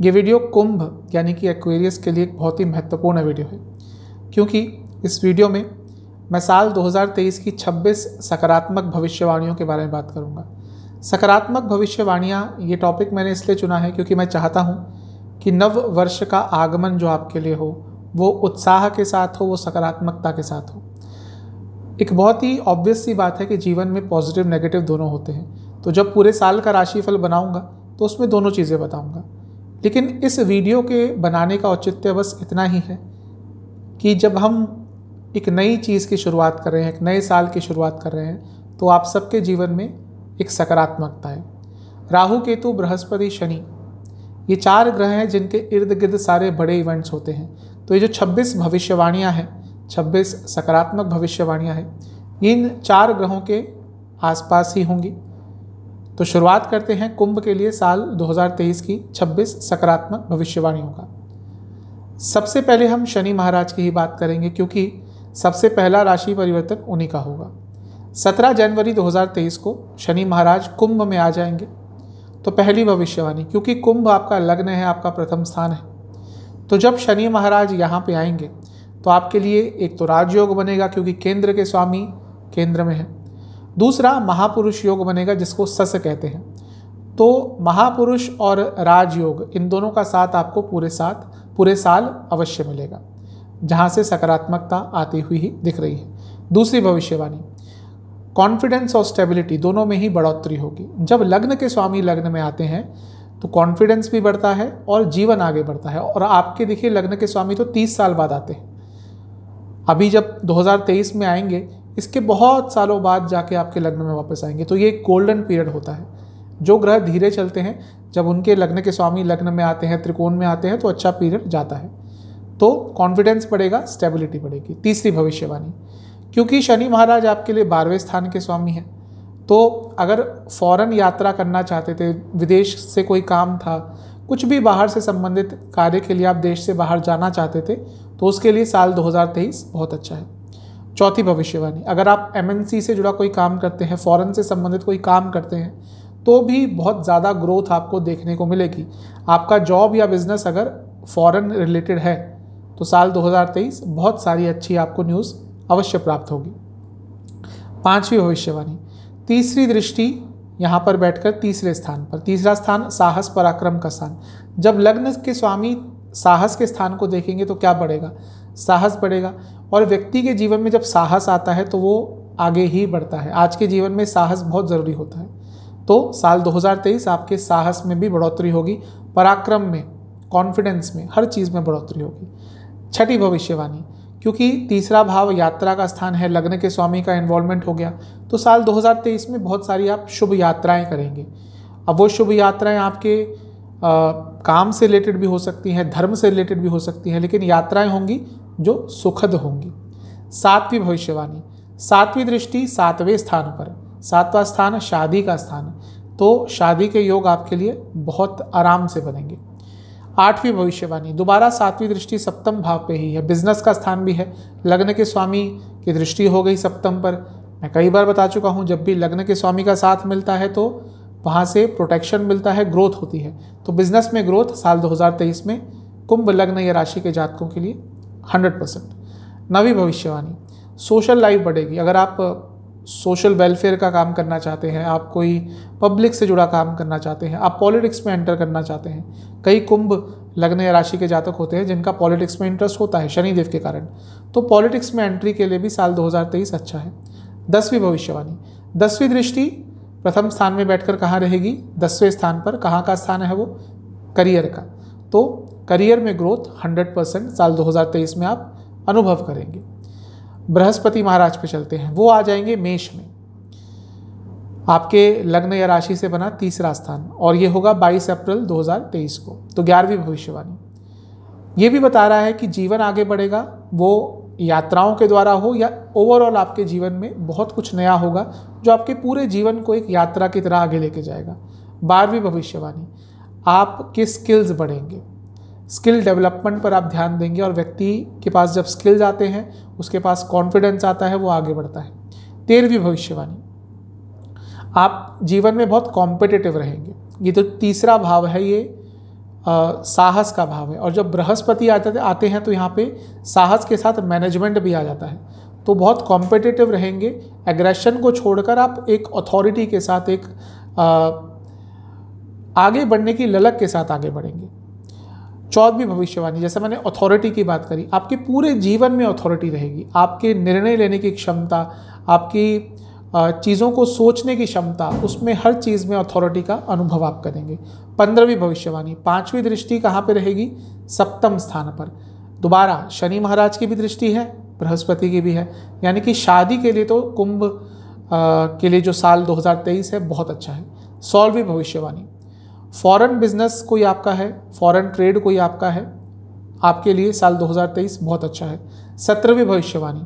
ये वीडियो कुंभ यानी कि एक्वेरियस के लिए एक बहुत ही महत्वपूर्ण वीडियो है क्योंकि इस वीडियो में मैं साल 2023 की 26 सकारात्मक भविष्यवाणियों के बारे में बात करूंगा। सकारात्मक भविष्यवाणियाँ ये टॉपिक मैंने इसलिए चुना है क्योंकि मैं चाहता हूँ कि नव वर्ष का आगमन जो आपके लिए हो वो उत्साह के साथ हो वो सकारात्मकता के साथ हो एक बहुत ही ऑब्वियस सी बात है कि जीवन में पॉजिटिव नेगेटिव दोनों होते हैं तो जब पूरे साल का राशिफल बनाऊँगा तो उसमें दोनों चीज़ें बताऊँगा लेकिन इस वीडियो के बनाने का औचित्य बस इतना ही है कि जब हम एक नई चीज़ की शुरुआत कर रहे हैं एक नए साल की शुरुआत कर रहे हैं तो आप सबके जीवन में एक सकारात्मकता है राहु केतु बृहस्पति शनि ये चार ग्रह हैं जिनके इर्द गिर्द सारे बड़े इवेंट्स होते हैं तो ये जो 26 भविष्यवाणियाँ हैं 26 सकारात्मक भविष्यवाणियाँ हैं इन चार ग्रहों के आसपास ही होंगी तो शुरुआत करते हैं कुंभ के लिए साल 2023 की 26 सकारात्मक भविष्यवाणियों का सबसे पहले हम शनि महाराज की ही बात करेंगे क्योंकि सबसे पहला राशि परिवर्तन उन्हीं का होगा 17 जनवरी 2023 को शनि महाराज कुंभ में आ जाएंगे तो पहली भविष्यवाणी क्योंकि कुंभ आपका लग्न है आपका प्रथम स्थान है तो जब शनि महाराज यहाँ पे आएंगे तो आपके लिए एक तो राजयोग बनेगा क्योंकि केंद्र के स्वामी केंद्र में है दूसरा महापुरुष योग बनेगा जिसको सस कहते हैं तो महापुरुष और राजयोग इन दोनों का साथ आपको पूरे साथ पूरे साल अवश्य मिलेगा जहाँ से सकारात्मकता आती हुई ही दिख रही है दूसरी भविष्यवाणी कॉन्फिडेंस और स्टेबिलिटी दोनों में ही बढ़ोतरी होगी जब लग्न के स्वामी लग्न में आते हैं तो कॉन्फिडेंस भी बढ़ता है और जीवन आगे बढ़ता है और आपके देखिए लग्न के स्वामी तो 30 साल बाद आते हैं अभी जब 2023 में आएंगे इसके बहुत सालों बाद जाके आपके लग्न में वापस आएंगे तो ये एक गोल्डन पीरियड होता है जो ग्रह धीरे चलते हैं जब उनके लग्न के स्वामी लग्न में आते हैं त्रिकोण में आते हैं तो अच्छा पीरियड जाता है तो कॉन्फिडेंस बढ़ेगा स्टेबिलिटी बढ़ेगी तीसरी भविष्यवाणी क्योंकि शनि महाराज आपके लिए बारहवें स्थान के स्वामी हैं तो अगर फ़ौरन यात्रा करना चाहते थे विदेश से कोई काम था कुछ भी बाहर से संबंधित कार्य के लिए आप देश से बाहर जाना चाहते थे तो उसके लिए साल 2023 बहुत अच्छा है चौथी भविष्यवाणी अगर आप एम से जुड़ा कोई काम करते हैं फ़ॉरन से संबंधित कोई काम करते हैं तो भी बहुत ज़्यादा ग्रोथ आपको देखने को मिलेगी आपका जॉब या बिज़नेस अगर फ़ॉरन रिलेटेड है तो साल 2023 बहुत सारी अच्छी आपको न्यूज़ अवश्य प्राप्त होगी पांचवी भविष्यवाणी तीसरी दृष्टि यहाँ पर बैठकर तीसरे स्थान पर तीसरा स्थान साहस पराक्रम का स्थान जब लग्न के स्वामी साहस के स्थान को देखेंगे तो क्या बढ़ेगा साहस बढ़ेगा और व्यक्ति के जीवन में जब साहस आता है तो वो आगे ही बढ़ता है आज के जीवन में साहस बहुत ज़रूरी होता है तो साल 2023 आपके साहस में भी बढ़ोतरी होगी पराक्रम में कॉन्फिडेंस में हर चीज़ में बढ़ोतरी होगी छठी भविष्यवाणी क्योंकि तीसरा भाव यात्रा का स्थान है लग्न के स्वामी का इन्वॉल्वमेंट हो गया तो साल 2023 में बहुत सारी आप शुभ यात्राएं करेंगे अब वो शुभ यात्राएं आपके आ, काम से रिलेटेड भी हो सकती हैं धर्म से रिलेटेड भी हो सकती हैं लेकिन यात्राएं होंगी जो सुखद होंगी सातवीं भविष्यवाणी सातवीं दृष्टि सातवें स्थान पर सातवां स्थान शादी का स्थान तो शादी के योग आपके लिए बहुत आराम से बनेंगे आठवीं भविष्यवाणी दोबारा सातवीं दृष्टि सप्तम भाव पे ही है बिजनेस का स्थान भी है लग्न के स्वामी की दृष्टि हो गई सप्तम पर मैं कई बार बता चुका हूँ जब भी लग्न के स्वामी का साथ मिलता है तो वहाँ से प्रोटेक्शन मिलता है ग्रोथ होती है तो बिजनेस में ग्रोथ साल 2023 में कुंभ लग्न या राशि के जातकों के लिए हंड्रेड परसेंट नवी भविष्यवाणी सोशल लाइफ बढ़ेगी अगर आप सोशल वेलफेयर का काम करना चाहते हैं आप कोई पब्लिक से जुड़ा काम करना चाहते हैं आप पॉलिटिक्स में एंटर करना चाहते हैं कई कुंभ या राशि के जातक होते हैं जिनका पॉलिटिक्स में इंटरेस्ट होता है शनिदेव के कारण तो पॉलिटिक्स में एंट्री के लिए भी साल 2023 अच्छा है दसवीं भविष्यवाणी दसवीं दृष्टि प्रथम स्थान में बैठकर कहाँ रहेगी दसवें स्थान पर कहाँ का स्थान है वो करियर का तो करियर में ग्रोथ 100 परसेंट साल 2023 में आप अनुभव करेंगे बृहस्पति महाराज पे चलते हैं वो आ जाएंगे मेष में आपके लग्न या राशि से बना तीसरा स्थान और ये होगा 22 अप्रैल 2023 को तो ग्यारहवीं भविष्यवाणी ये भी बता रहा है कि जीवन आगे बढ़ेगा वो यात्राओं के द्वारा हो या ओवरऑल आपके जीवन में बहुत कुछ नया होगा जो आपके पूरे जीवन को एक यात्रा की तरह आगे लेके जाएगा बारहवीं भविष्यवाणी आपके स्किल्स बढ़ेंगे स्किल डेवलपमेंट पर आप ध्यान देंगे और व्यक्ति के पास जब स्किल्स आते हैं उसके पास कॉन्फिडेंस आता है वो आगे बढ़ता है तेरहवीं भविष्यवाणी आप जीवन में बहुत कॉम्पिटिटिव रहेंगे ये तो तीसरा भाव है ये आ, साहस का भाव है और जब बृहस्पति आते आते हैं तो यहाँ पे साहस के साथ मैनेजमेंट भी आ जाता है तो बहुत कॉम्पिटिटिव रहेंगे एग्रेशन को छोड़कर आप एक अथॉरिटी के साथ एक आ, आगे बढ़ने की ललक के साथ आगे बढ़ेंगे चौदहवीं भविष्यवाणी जैसे मैंने अथॉरिटी की बात करी आपके पूरे जीवन में अथॉरिटी रहेगी आपके निर्णय लेने की क्षमता आपकी चीज़ों को सोचने की क्षमता उसमें हर चीज़ में अथॉरिटी का अनुभव आप करेंगे पंद्रहवीं भविष्यवाणी पाँचवीं दृष्टि कहाँ पर रहेगी सप्तम स्थान पर दोबारा शनि महाराज की भी दृष्टि है बृहस्पति की भी है यानी कि शादी के लिए तो कुंभ के लिए जो साल 2023 है बहुत अच्छा है सौलवी भविष्यवाणी फॉरेन बिजनेस कोई आपका है फॉरेन ट्रेड कोई आपका है आपके लिए साल 2023 बहुत अच्छा है सत्रहवीं भविष्यवाणी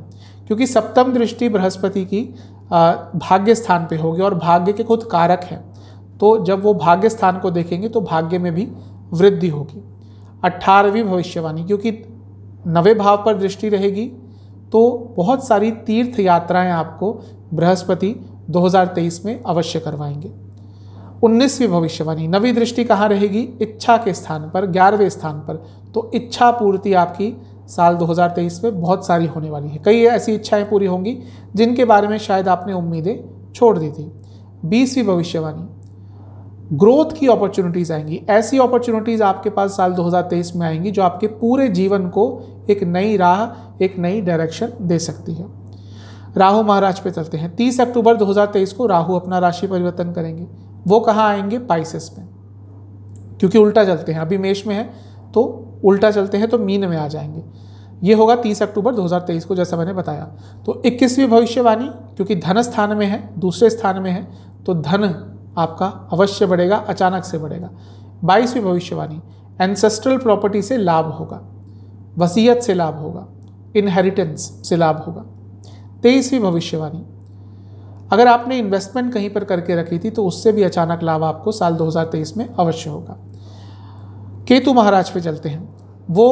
क्योंकि सप्तम दृष्टि बृहस्पति की भाग्य स्थान पे होगी और भाग्य के खुद कारक हैं तो जब वो भाग्य स्थान को देखेंगे तो भाग्य में भी वृद्धि होगी अट्ठारहवीं भविष्यवाणी क्योंकि नवे भाव पर दृष्टि रहेगी तो बहुत सारी तीर्थ यात्राएं आपको बृहस्पति 2023 में अवश्य करवाएंगे उन्नीसवीं भविष्यवाणी नवी दृष्टि कहाँ रहेगी इच्छा के स्थान पर ग्यारहवें स्थान पर तो इच्छा पूर्ति आपकी साल 2023 में बहुत सारी होने वाली है कई ऐसी इच्छाएं पूरी होंगी जिनके बारे में शायद आपने उम्मीदें छोड़ दी थी बीसवीं भविष्यवाणी ग्रोथ की अपॉर्चुनिटीज़ आएंगी ऐसी अपॉर्चुनिटीज़ आपके पास साल 2023 में आएंगी जो आपके पूरे जीवन को एक नई राह एक नई डायरेक्शन दे सकती है राहु महाराज पे चलते हैं 30 अक्टूबर 2023 को राहु अपना राशि परिवर्तन करेंगे वो कहाँ आएंगे पाइसेस में क्योंकि उल्टा चलते हैं अभी मेष में है तो उल्टा चलते हैं तो मीन में आ जाएंगे ये होगा 30 अक्टूबर 2023 को जैसा मैंने बताया तो इक्कीसवीं भविष्यवाणी क्योंकि धन स्थान में है दूसरे स्थान में है तो धन आपका अवश्य बढ़ेगा अचानक से बढ़ेगा बाईसवीं भविष्यवाणी एंसेस्ट्रल प्रॉपर्टी से लाभ होगा वसीयत से लाभ होगा इनहेरिटेंस से लाभ होगा तेईसवीं भविष्यवाणी अगर आपने इन्वेस्टमेंट कहीं पर करके रखी थी तो उससे भी अचानक लाभ आपको साल 2023 में अवश्य होगा केतु महाराज पे चलते हैं वो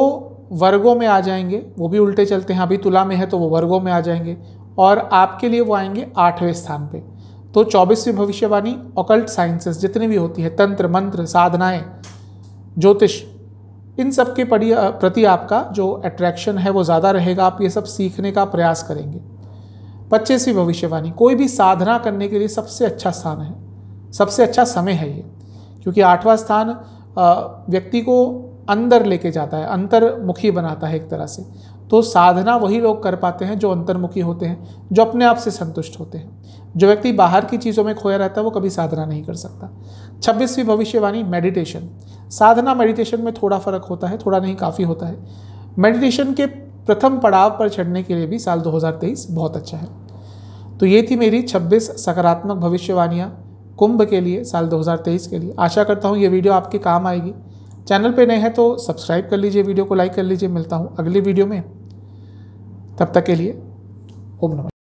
वर्गों में आ जाएंगे वो भी उल्टे चलते हैं अभी तुला में है तो वो वर्गों में आ जाएंगे और आपके लिए वो आएंगे आठवें स्थान पे तो चौबीसवीं भविष्यवाणी ओकल्ट साइंसेस जितनी भी होती है तंत्र मंत्र साधनाएं ज्योतिष इन सब के प्रति आपका जो अट्रैक्शन है वो ज़्यादा रहेगा आप ये सब सीखने का प्रयास करेंगे पच्चीसवीं भविष्यवाणी कोई भी साधना करने के लिए सबसे अच्छा स्थान है सबसे अच्छा समय है ये क्योंकि आठवां स्थान व्यक्ति को अंदर लेके जाता है अंतर्मुखी बनाता है एक तरह से तो साधना वही लोग कर पाते हैं जो अंतर्मुखी होते हैं जो अपने आप से संतुष्ट होते हैं जो व्यक्ति बाहर की चीज़ों में खोया रहता है वो कभी साधना नहीं कर सकता छब्बीसवीं भविष्यवाणी मेडिटेशन साधना मेडिटेशन में थोड़ा फ़र्क होता है थोड़ा नहीं काफ़ी होता है मेडिटेशन के प्रथम पड़ाव पर चढ़ने के लिए भी साल 2023 बहुत अच्छा है तो ये थी मेरी 26 सकारात्मक भविष्यवाणियाँ कुंभ के लिए साल 2023 के लिए आशा करता हूँ ये वीडियो आपके काम आएगी चैनल पे नए हैं तो सब्सक्राइब कर लीजिए वीडियो को लाइक कर लीजिए मिलता हूँ अगली वीडियो में तब तक के लिए ओम नमस्कार